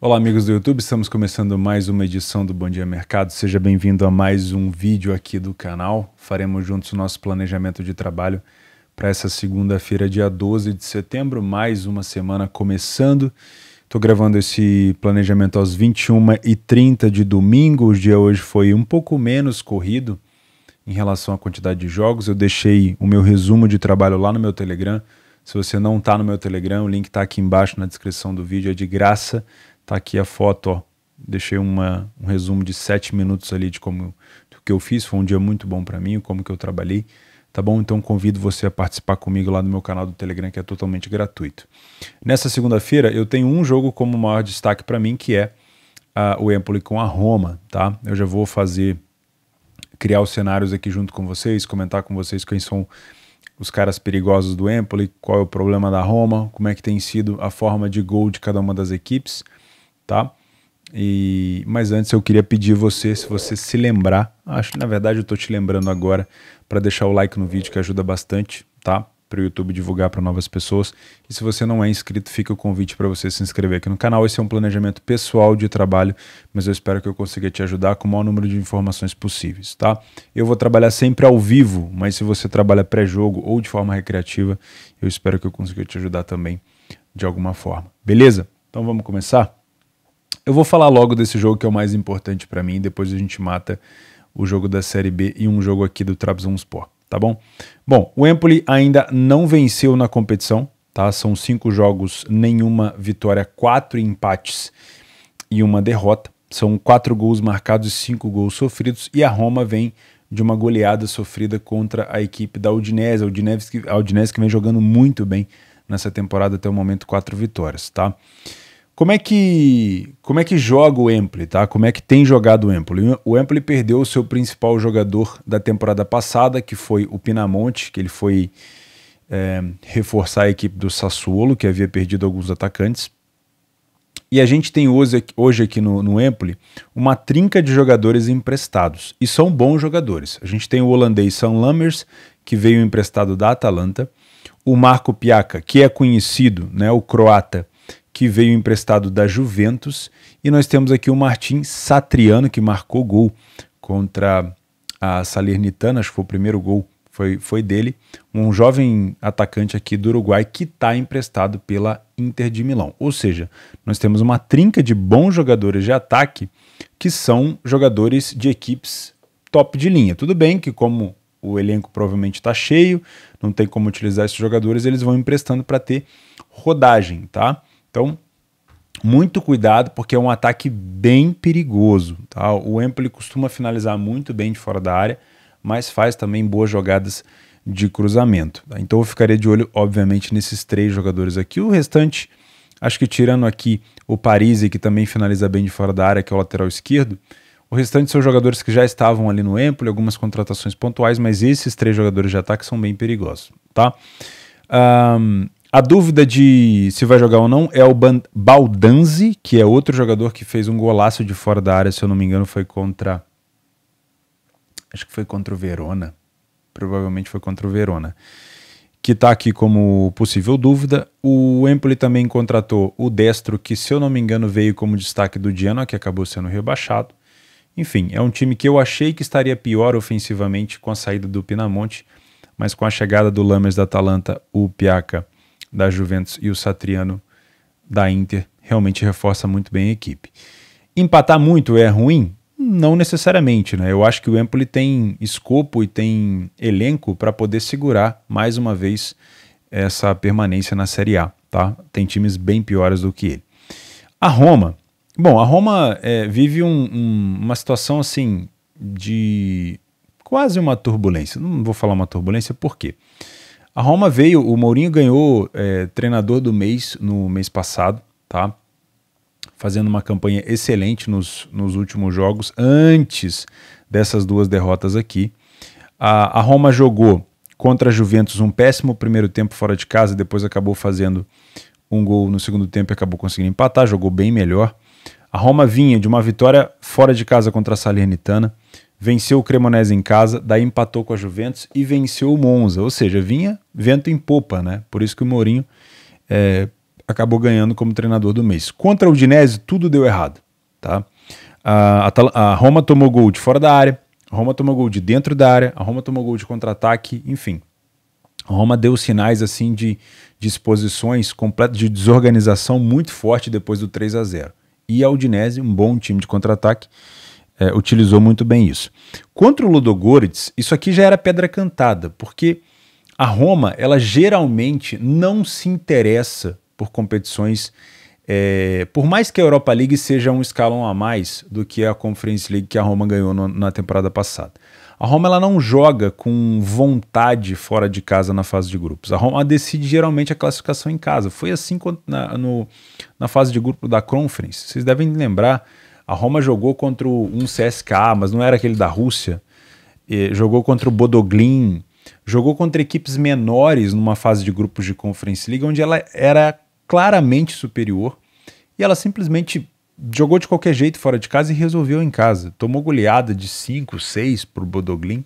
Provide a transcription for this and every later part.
Olá, amigos do YouTube, estamos começando mais uma edição do Bom Dia Mercado. Seja bem-vindo a mais um vídeo aqui do canal. Faremos juntos o nosso planejamento de trabalho para essa segunda-feira, dia 12 de setembro, mais uma semana começando. Estou gravando esse planejamento às 21h30 de domingo. O dia hoje foi um pouco menos corrido em relação à quantidade de jogos. Eu deixei o meu resumo de trabalho lá no meu Telegram. Se você não está no meu Telegram, o link está aqui embaixo na descrição do vídeo, é de graça. Tá aqui a foto, ó. Deixei uma, um resumo de sete minutos ali de como do que eu fiz. Foi um dia muito bom para mim, como que eu trabalhei. Tá bom? Então convido você a participar comigo lá no meu canal do Telegram, que é totalmente gratuito. Nessa segunda-feira, eu tenho um jogo como maior destaque para mim, que é a, o Empoli com a Roma, tá? Eu já vou fazer, criar os cenários aqui junto com vocês, comentar com vocês quem são os caras perigosos do Empoli, qual é o problema da Roma, como é que tem sido a forma de gol de cada uma das equipes tá? E, mas antes eu queria pedir você, se você se lembrar, acho que na verdade eu estou te lembrando agora, para deixar o like no vídeo que ajuda bastante, tá? Para o YouTube divulgar para novas pessoas. E se você não é inscrito, fica o convite para você se inscrever aqui no canal. Esse é um planejamento pessoal de trabalho, mas eu espero que eu consiga te ajudar com o maior número de informações possíveis, tá? Eu vou trabalhar sempre ao vivo, mas se você trabalha pré-jogo ou de forma recreativa, eu espero que eu consiga te ajudar também de alguma forma, beleza? Então vamos começar? Eu vou falar logo desse jogo que é o mais importante para mim, depois a gente mata o jogo da Série B e um jogo aqui do Trabzonspor, tá bom? Bom, o Empoli ainda não venceu na competição, tá? São cinco jogos, nenhuma vitória, quatro empates e uma derrota. São quatro gols marcados e cinco gols sofridos. E a Roma vem de uma goleada sofrida contra a equipe da Udinese. A Udinese, a Udinese que vem jogando muito bem nessa temporada até o momento, quatro vitórias, tá? Como é que como é que joga o Empoli, tá? Como é que tem jogado o Empoli? O Empoli perdeu o seu principal jogador da temporada passada, que foi o Pinamonte, que ele foi é, reforçar a equipe do Sassuolo, que havia perdido alguns atacantes. E a gente tem hoje, hoje aqui no, no Empoli uma trinca de jogadores emprestados. E são bons jogadores. A gente tem o holandês Sam Lammers, que veio emprestado da Atalanta. O Marco Piaca, que é conhecido, né, o croata, que veio emprestado da Juventus. E nós temos aqui o Martin Satriano, que marcou gol contra a Salernitana, acho que foi o primeiro gol, foi, foi dele. Um jovem atacante aqui do Uruguai que está emprestado pela Inter de Milão. Ou seja, nós temos uma trinca de bons jogadores de ataque que são jogadores de equipes top de linha. Tudo bem que, como o elenco provavelmente está cheio, não tem como utilizar esses jogadores, eles vão emprestando para ter rodagem, tá? Então, muito cuidado, porque é um ataque bem perigoso. Tá? O Empoli costuma finalizar muito bem de fora da área, mas faz também boas jogadas de cruzamento. Tá? Então eu ficaria de olho, obviamente, nesses três jogadores aqui. O restante, acho que tirando aqui o Parisi, que também finaliza bem de fora da área, que é o lateral esquerdo, o restante são jogadores que já estavam ali no Empoli, algumas contratações pontuais, mas esses três jogadores de ataque são bem perigosos, tá? Um, a dúvida de se vai jogar ou não é o Baldanzi, que é outro jogador que fez um golaço de fora da área, se eu não me engano, foi contra. Acho que foi contra o Verona. Provavelmente foi contra o Verona. Que está aqui como possível dúvida. O Empoli também contratou o Destro, que, se eu não me engano, veio como destaque do Genoa, que acabou sendo rebaixado. Enfim, é um time que eu achei que estaria pior ofensivamente com a saída do Pinamonte, mas com a chegada do Lames da Atalanta, o Piaca da Juventus e o Satriano da Inter realmente reforça muito bem a equipe. Empatar muito é ruim? Não necessariamente, né? Eu acho que o Empoli tem escopo e tem elenco para poder segurar mais uma vez essa permanência na Série A, tá? Tem times bem piores do que ele. A Roma. Bom, a Roma é, vive um, um, uma situação assim de quase uma turbulência. Não vou falar uma turbulência, por quê? A Roma veio, o Mourinho ganhou é, treinador do mês no mês passado, tá? Fazendo uma campanha excelente nos, nos últimos jogos, antes dessas duas derrotas aqui. A, a Roma jogou contra a Juventus um péssimo primeiro tempo fora de casa, depois acabou fazendo um gol no segundo tempo e acabou conseguindo empatar, jogou bem melhor. A Roma vinha de uma vitória fora de casa contra a Salernitana, venceu o Cremonese em casa, daí empatou com a Juventus e venceu o Monza. Ou seja, vinha vento em popa, né? Por isso que o Mourinho é, acabou ganhando como treinador do mês. Contra o Udinese, tudo deu errado, tá? A, a, a Roma tomou gol de fora da área, a Roma tomou gol de dentro da área, a Roma tomou gol de contra-ataque, enfim. A Roma deu sinais assim de disposições completas, de desorganização muito forte depois do 3 a 0 E a Udinese, um bom time de contra-ataque, é, utilizou muito bem isso. Contra o Ludogorets, isso aqui já era pedra cantada, porque a Roma ela geralmente não se interessa por competições. É, por mais que a Europa League seja um escalão a mais do que a Conference League que a Roma ganhou no, na temporada passada. A Roma ela não joga com vontade fora de casa na fase de grupos. A Roma decide geralmente a classificação em casa. Foi assim na, no, na fase de grupo da Conference. Vocês devem lembrar a Roma jogou contra um CSKA, mas não era aquele da Rússia. E jogou contra o Bodoglin. Jogou contra equipes menores numa fase de grupos de Conference League, onde ela era claramente superior. E ela simplesmente jogou de qualquer jeito fora de casa e resolveu em casa. Tomou goleada de 5, 6 para o Bodoglin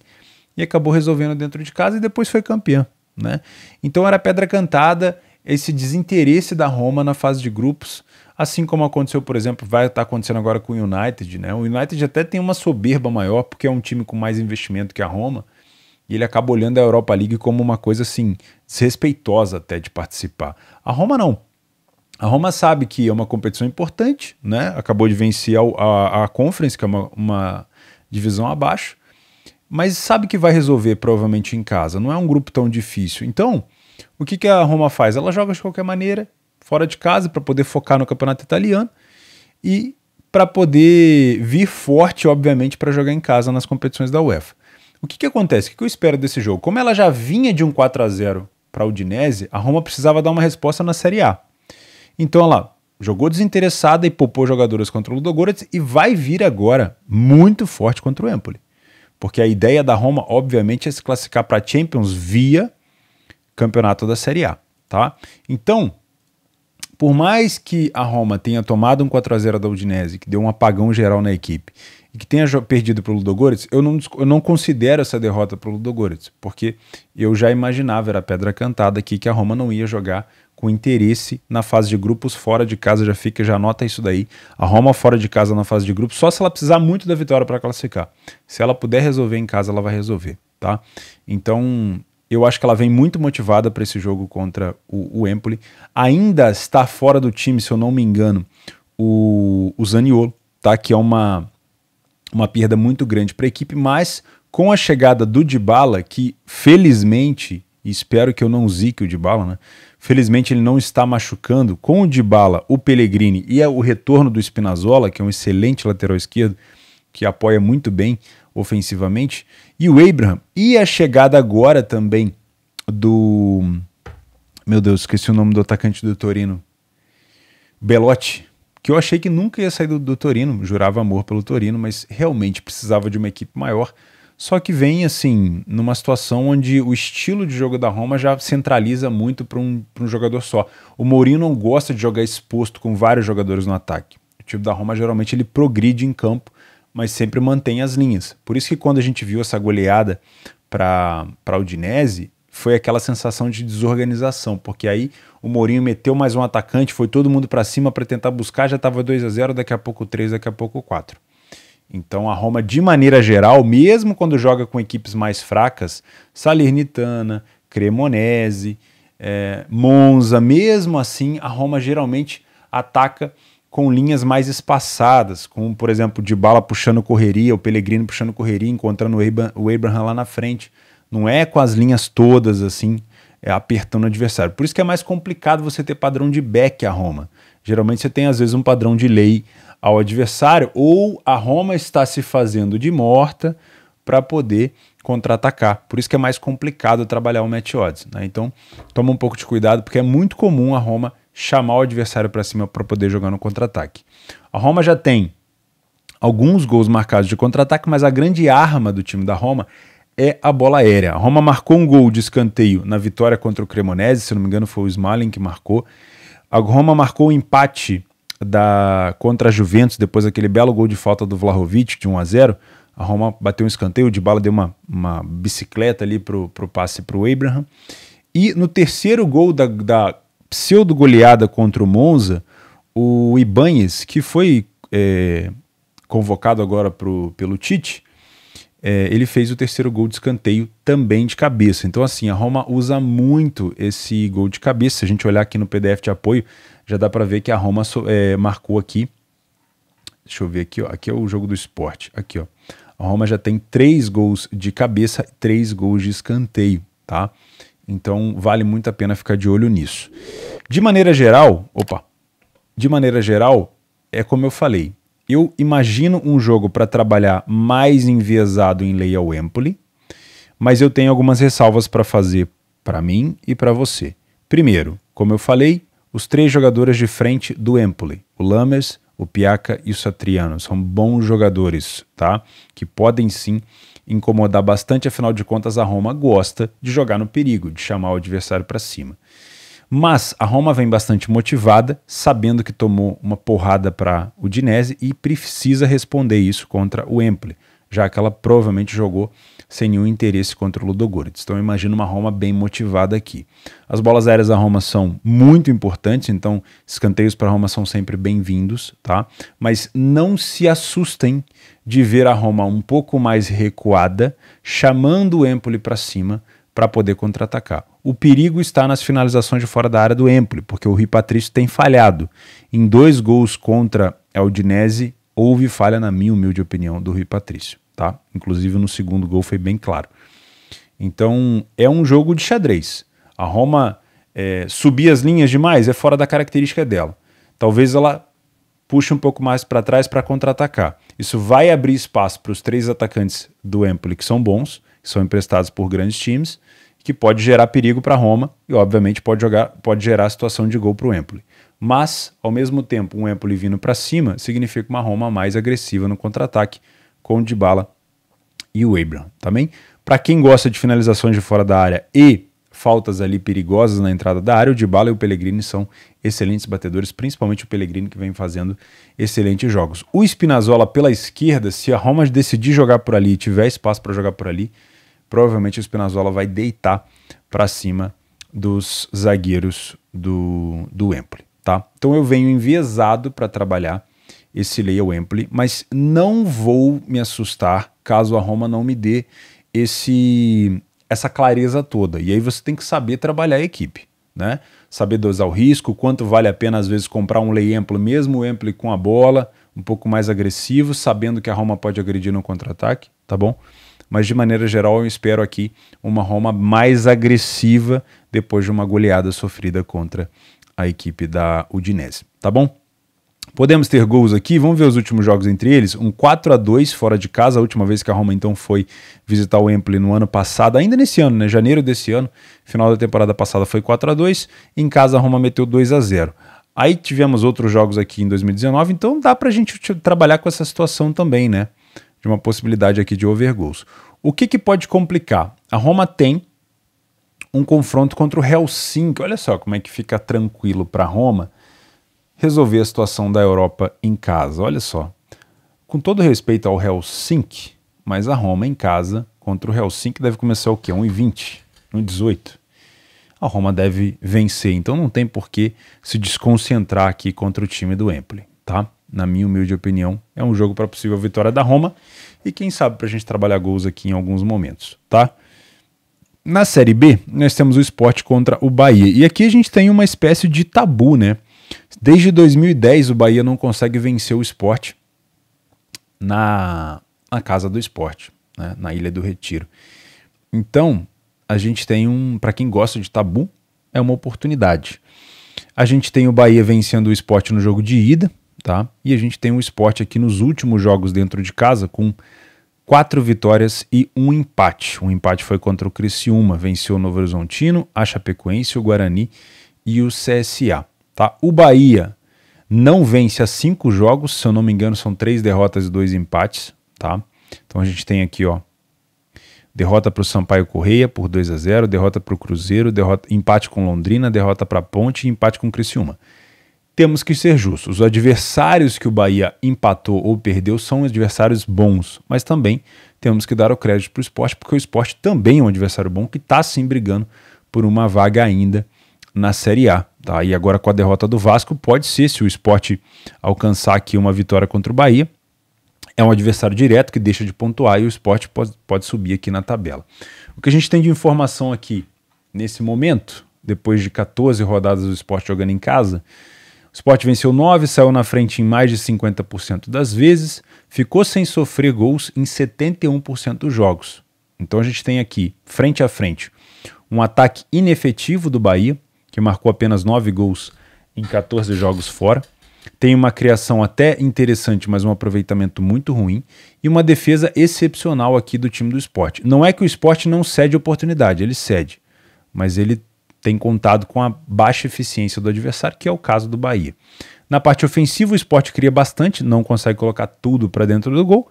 e acabou resolvendo dentro de casa e depois foi campeã. Né? Então era pedra cantada esse desinteresse da Roma na fase de grupos Assim como aconteceu, por exemplo, vai estar tá acontecendo agora com o United, né? O United até tem uma soberba maior, porque é um time com mais investimento que a Roma, e ele acaba olhando a Europa League como uma coisa assim, desrespeitosa até de participar. A Roma não. A Roma sabe que é uma competição importante, né? Acabou de vencer a, a, a Conference, que é uma, uma divisão abaixo, mas sabe que vai resolver provavelmente em casa. Não é um grupo tão difícil. Então, o que, que a Roma faz? Ela joga de qualquer maneira, fora de casa para poder focar no campeonato italiano e para poder vir forte, obviamente, para jogar em casa nas competições da UEFA. O que, que acontece? O que, eu espero desse jogo? Como ela já vinha de um 4 a 0 para a Udinese, a Roma precisava dar uma resposta na Série A. Então, ela lá, jogou desinteressada e poupou jogadoras contra o Ludogorets e vai vir agora muito forte contra o Empoli. Porque a ideia da Roma, obviamente, é se classificar para Champions via campeonato da Série A, tá? Então, por mais que a Roma tenha tomado um 4 a 0 da Udinese, que deu um apagão geral na equipe, e que tenha perdido para o Ludogorets, eu não, eu não considero essa derrota para o Ludogorets, porque eu já imaginava, era pedra cantada aqui, que a Roma não ia jogar com interesse na fase de grupos fora de casa, já fica, já anota isso daí. A Roma fora de casa na fase de grupos, só se ela precisar muito da vitória para classificar. Se ela puder resolver em casa, ela vai resolver, tá? Então, eu acho que ela vem muito motivada para esse jogo contra o, o, Empoli. Ainda está fora do time, se eu não me engano, o, o Zaniolo, tá? que é uma, uma perda muito grande para a equipe, mas com a chegada do Dybala, que felizmente, espero que eu não zique o Dybala, né? Felizmente ele não está machucando. Com o Dybala, o Pellegrini e o retorno do Spinazzola, que é um excelente lateral esquerdo, que apoia muito bem ofensivamente, e o Abraham. E a chegada agora também do. Meu Deus, esqueci o nome do atacante do Torino. Belotti. Que eu achei que nunca ia sair do, do Torino, jurava amor pelo Torino, mas realmente precisava de uma equipe maior. Só que vem, assim, numa situação onde o estilo de jogo da Roma já centraliza muito para um, um jogador só. O Mourinho não gosta de jogar exposto com vários jogadores no ataque. O time da Roma geralmente ele progride em campo mas sempre mantém as linhas. Por isso que quando a gente viu essa goleada para a Udinese, foi aquela sensação de desorganização, porque aí o Mourinho meteu mais um atacante, foi todo mundo para cima para tentar buscar, já estava 2 a 0 daqui a pouco 3, daqui a pouco 4. Então a Roma, de maneira geral, mesmo quando joga com equipes mais fracas, Salernitana, Cremonese, é, Monza, mesmo assim, a Roma geralmente ataca com linhas mais espaçadas, como por exemplo, de bala puxando correria, o Pellegrino puxando correria, encontrando o Abraham lá na frente. Não é com as linhas todas assim, é, apertando o adversário. Por isso que é mais complicado você ter padrão de back a Roma. Geralmente você tem, às vezes, um padrão de lei ao adversário, ou a Roma está se fazendo de morta para poder contra-atacar. Por isso que é mais complicado trabalhar o match odds. Né? Então, toma um pouco de cuidado, porque é muito comum a Roma chamar o adversário para cima para poder jogar no contra-ataque. A Roma já tem alguns gols marcados de contra-ataque, mas a grande arma do time da Roma é a bola aérea. A Roma marcou um gol de escanteio na vitória contra o Cremonese, se não me engano foi o Smalling que marcou. A Roma marcou o um empate da contra a Juventus depois daquele belo gol de falta do Vlahovic de 1 a 0. A Roma bateu um escanteio, de bala deu uma, uma bicicleta ali pro, o passe pro Abraham. E no terceiro gol da, da pseudo-goleada contra o Monza, o Ibanes que foi é, convocado agora pro, pelo Tite, é, ele fez o terceiro gol de escanteio também de cabeça. Então, assim, a Roma usa muito esse gol de cabeça. Se a gente olhar aqui no PDF de apoio, já dá para ver que a Roma é, marcou aqui. Deixa eu ver aqui, ó. Aqui é o jogo do esporte. Aqui, ó. A Roma já tem três gols de cabeça, três gols de escanteio, tá? Então vale muito a pena ficar de olho nisso. De maneira geral, opa, de maneira geral, é como eu falei. Eu imagino um jogo para trabalhar mais enviesado em Lei ao Empoli, mas eu tenho algumas ressalvas para fazer para mim e para você. Primeiro, como eu falei, os três jogadores de frente do Empoli, o Lammers, o Piaca e o Satriano, são bons jogadores, tá? Que podem sim incomodar bastante, afinal de contas a Roma gosta de jogar no perigo, de chamar o adversário para cima. Mas a Roma vem bastante motivada, sabendo que tomou uma porrada para o Udinese e precisa responder isso contra o Empoli já que ela provavelmente jogou sem nenhum interesse contra o Ludogorets. Então eu imagino uma Roma bem motivada aqui. As bolas aéreas da Roma são muito importantes, então escanteios para a Roma são sempre bem-vindos, tá? Mas não se assustem de ver a Roma um pouco mais recuada, chamando o Empoli para cima para poder contra-atacar. O perigo está nas finalizações de fora da área do Empoli, porque o Rui Patrício tem falhado em dois gols contra a Udinese houve falha, na minha humilde opinião, do Rui Patrício. Tá? Inclusive no segundo gol foi bem claro. Então é um jogo de xadrez. A Roma é, subir as linhas demais é fora da característica dela. Talvez ela puxe um pouco mais para trás para contra-atacar. Isso vai abrir espaço para os três atacantes do Empoli que são bons, que são emprestados por grandes times, que pode gerar perigo para a Roma e obviamente pode jogar, pode gerar situação de gol para o Empoli. Mas, ao mesmo tempo, um Empoli vindo para cima significa uma Roma mais agressiva no contra-ataque com o Dybala e o Abraham, também. Tá para quem gosta de finalizações de fora da área e faltas ali perigosas na entrada da área, o Dybala e o Pellegrini são excelentes batedores, principalmente o Pellegrini que vem fazendo excelentes jogos. O Spinazzola pela esquerda, se a Roma decidir jogar por ali e tiver espaço para jogar por ali, provavelmente o Spinazzola vai deitar para cima dos zagueiros do, do Empoli tá? Então eu venho enviesado para trabalhar esse Leia ampli, mas não vou me assustar caso a Roma não me dê esse essa clareza toda. E aí você tem que saber trabalhar a equipe, né? Saber dosar o risco, quanto vale a pena às vezes comprar um Leia ampli mesmo o ampli com a bola, um pouco mais agressivo, sabendo que a Roma pode agredir no contra-ataque, tá bom? Mas de maneira geral, eu espero aqui uma Roma mais agressiva depois de uma goleada sofrida contra a equipe da Udinese, tá bom? Podemos ter gols aqui, vamos ver os últimos jogos entre eles. Um 4 a 2 fora de casa, a última vez que a Roma então foi visitar o Empoli no ano passado, ainda nesse ano, né? Janeiro desse ano, final da temporada passada foi 4 a 2 Em casa a Roma meteu 2 a 0 Aí tivemos outros jogos aqui em 2019, então dá pra gente trabalhar com essa situação também, né? De uma possibilidade aqui de overgols. O que, que pode complicar? A Roma tem um confronto contra o Helsinki. Olha só como é que fica tranquilo para Roma resolver a situação da Europa em casa. Olha só. Com todo respeito ao Helsinki, mas a Roma em casa contra o Helsinki deve começar o quê? 1,20, 1,18. A Roma deve vencer, então não tem por que se desconcentrar aqui contra o time do Empoli, tá? Na minha humilde opinião, é um jogo para possível vitória da Roma e quem sabe para a gente trabalhar gols aqui em alguns momentos, tá? Na Série B, nós temos o esporte contra o Bahia. E aqui a gente tem uma espécie de tabu, né? Desde 2010, o Bahia não consegue vencer o esporte na, na Casa do Esporte, né? na Ilha do Retiro. Então, a gente tem um. Para quem gosta de tabu, é uma oportunidade. A gente tem o Bahia vencendo o esporte no jogo de ida, tá? E a gente tem o esporte aqui nos últimos jogos dentro de casa com quatro vitórias e um empate. Um empate foi contra o Criciúma, venceu o Novo Horizontino, a Chapecoense, o Guarani e o CSA. Tá? O Bahia não vence a cinco jogos, se eu não me engano, são três derrotas e dois empates. Tá? Então a gente tem aqui, ó. Derrota para o Sampaio Correia por 2 a 0 derrota para o Cruzeiro, derrota, empate com Londrina, derrota para Ponte e empate com Criciúma temos que ser justos. Os adversários que o Bahia empatou ou perdeu são adversários bons, mas também temos que dar o crédito para o esporte, porque o esporte também é um adversário bom que está sim brigando por uma vaga ainda na Série A. Tá? E agora com a derrota do Vasco, pode ser, se o esporte alcançar aqui uma vitória contra o Bahia, é um adversário direto que deixa de pontuar e o esporte pode, pode subir aqui na tabela. O que a gente tem de informação aqui nesse momento, depois de 14 rodadas do esporte jogando em casa, Sport venceu 9, saiu na frente em mais de 50% das vezes, ficou sem sofrer gols em 71% dos jogos. Então a gente tem aqui, frente a frente, um ataque inefetivo do Bahia, que marcou apenas 9 gols em 14 jogos fora. Tem uma criação até interessante, mas um aproveitamento muito ruim. E uma defesa excepcional aqui do time do esporte. Não é que o esporte não cede oportunidade, ele cede. Mas ele tem contado com a baixa eficiência do adversário, que é o caso do Bahia. Na parte ofensiva, o esporte cria bastante, não consegue colocar tudo para dentro do gol,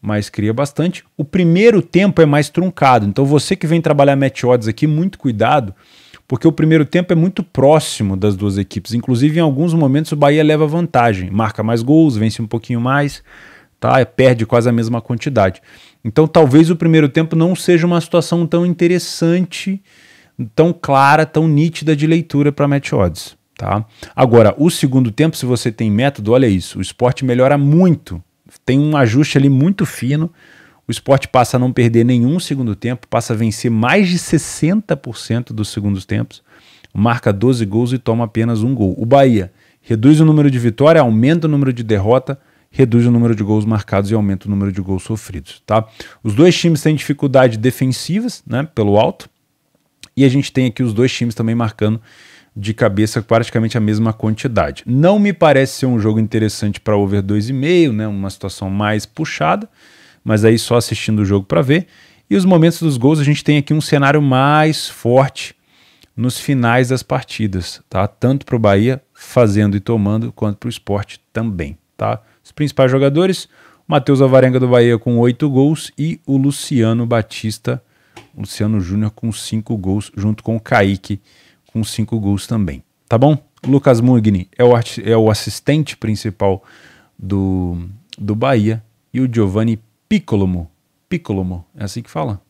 mas cria bastante. O primeiro tempo é mais truncado, então você que vem trabalhar match odds aqui, muito cuidado, porque o primeiro tempo é muito próximo das duas equipes. Inclusive, em alguns momentos, o Bahia leva vantagem, marca mais gols, vence um pouquinho mais, tá? perde quase a mesma quantidade. Então, talvez o primeiro tempo não seja uma situação tão interessante tão clara, tão nítida de leitura para match odds. Tá? Agora, o segundo tempo, se você tem método, olha isso, o esporte melhora muito. Tem um ajuste ali muito fino. O esporte passa a não perder nenhum segundo tempo, passa a vencer mais de 60% dos segundos tempos, marca 12 gols e toma apenas um gol. O Bahia reduz o número de vitória, aumenta o número de derrota, reduz o número de gols marcados e aumenta o número de gols sofridos. Tá? Os dois times têm dificuldades defensivas né, pelo alto, e a gente tem aqui os dois times também marcando de cabeça praticamente a mesma quantidade. Não me parece ser um jogo interessante para over 2,5, né? Uma situação mais puxada, mas aí só assistindo o jogo para ver. E os momentos dos gols, a gente tem aqui um cenário mais forte nos finais das partidas, tá? Tanto para o Bahia fazendo e tomando, quanto para o esporte também, tá? Os principais jogadores, Matheus Avarenga do Bahia com 8 gols e o Luciano Batista Luciano Júnior com cinco gols, junto com o Kaique com cinco gols também. Tá bom? Lucas Mugni é o, é o assistente principal do, do Bahia e o Giovanni Piccolomo. Piccolomo, é assim que fala?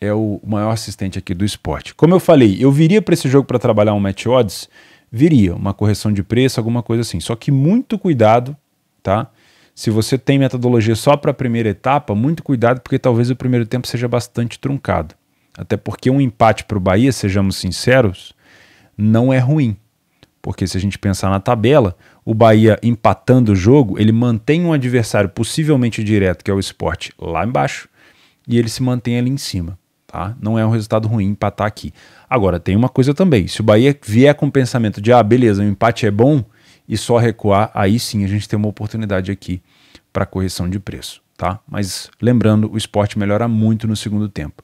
É o maior assistente aqui do esporte. Como eu falei, eu viria para esse jogo para trabalhar um match odds? Viria, uma correção de preço, alguma coisa assim. Só que muito cuidado, tá? Se você tem metodologia só para a primeira etapa, muito cuidado, porque talvez o primeiro tempo seja bastante truncado. Até porque um empate para o Bahia, sejamos sinceros, não é ruim. Porque se a gente pensar na tabela, o Bahia empatando o jogo, ele mantém um adversário possivelmente direto, que é o esporte, lá embaixo, e ele se mantém ali em cima. Tá? Não é um resultado ruim empatar aqui. Agora, tem uma coisa também: se o Bahia vier com o pensamento de, ah, beleza, o empate é bom, e só recuar, aí sim a gente tem uma oportunidade aqui para correção de preço, tá? Mas lembrando, o esporte melhora muito no segundo tempo.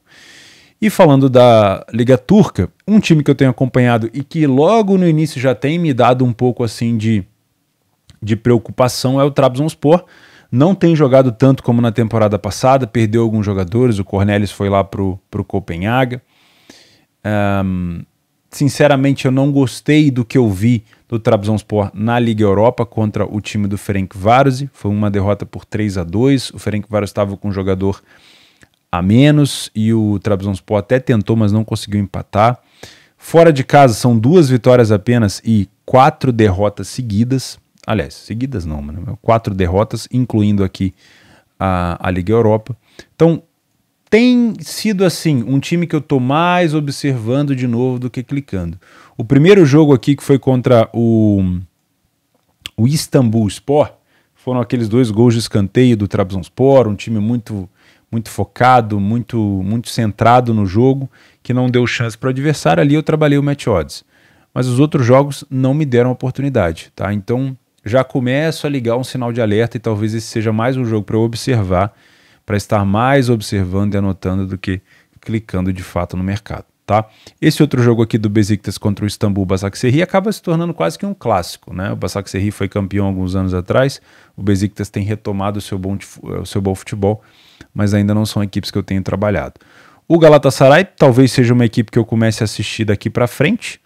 E falando da Liga Turca, um time que eu tenho acompanhado e que logo no início já tem me dado um pouco assim de, de preocupação é o Trabzonspor. Não tem jogado tanto como na temporada passada, perdeu alguns jogadores, o Cornelis foi lá pro, pro Copenhaga. Um, sinceramente, eu não gostei do que eu vi do Trabzonspor na Liga Europa contra o time do Ferencváros. Foi uma derrota por 3 a 2. O Ferencváros estava com um jogador a menos e o Trabzonspor até tentou, mas não conseguiu empatar. Fora de casa são duas vitórias apenas e quatro derrotas seguidas. Aliás, seguidas não, mano. Quatro derrotas, incluindo aqui a, a Liga Europa. Então, tem sido assim, um time que eu tô mais observando de novo do que clicando. O primeiro jogo aqui que foi contra o, o Istanbul Sport foram aqueles dois gols de escanteio do Trabzonspor, um time muito muito focado, muito muito centrado no jogo, que não deu chance para o adversário. Ali eu trabalhei o match odds. Mas os outros jogos não me deram oportunidade, tá? Então já começo a ligar um sinal de alerta e talvez esse seja mais um jogo para eu observar, para estar mais observando e anotando do que clicando de fato no mercado tá? Esse outro jogo aqui do Besiktas contra o Istambul Basaksehir acaba se tornando quase que um clássico, né? O Basaksehir foi campeão alguns anos atrás, o Besiktas tem retomado o seu bom, eh, o seu bom futebol, mas ainda não são equipes que eu tenho trabalhado. O Galatasaray talvez seja uma equipe que eu comece a assistir daqui para frente,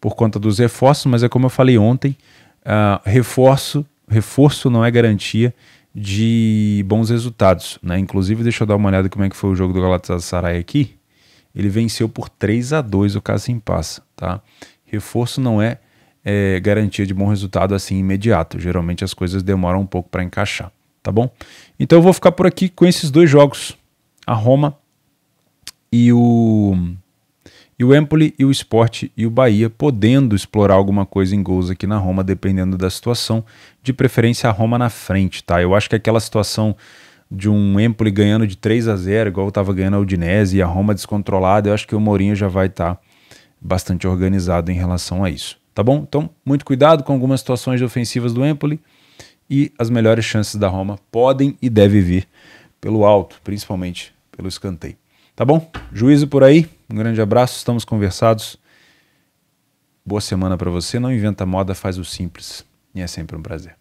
por conta dos reforços, mas é como eu falei ontem, uh, reforço, reforço não é garantia de bons resultados, né? Inclusive, deixa eu dar uma olhada como é que foi o jogo do Galatasaray aqui ele venceu por 3 a 2 o em Passa, tá? Reforço não é, é, garantia de bom resultado assim imediato. Geralmente as coisas demoram um pouco para encaixar, tá bom? Então eu vou ficar por aqui com esses dois jogos, a Roma e o e o Empoli e o Sport e o Bahia podendo explorar alguma coisa em gols aqui na Roma, dependendo da situação, de preferência a Roma na frente, tá? Eu acho que aquela situação de um Empoli ganhando de 3 a 0 igual estava ganhando a Udinese, e a Roma descontrolada, eu acho que o Mourinho já vai estar tá bastante organizado em relação a isso. Tá bom? Então, muito cuidado com algumas situações ofensivas do Empoli e as melhores chances da Roma podem e devem vir pelo alto, principalmente pelo escanteio. Tá bom? Juízo por aí. Um grande abraço, estamos conversados. Boa semana para você. Não inventa moda, faz o simples. E é sempre um prazer.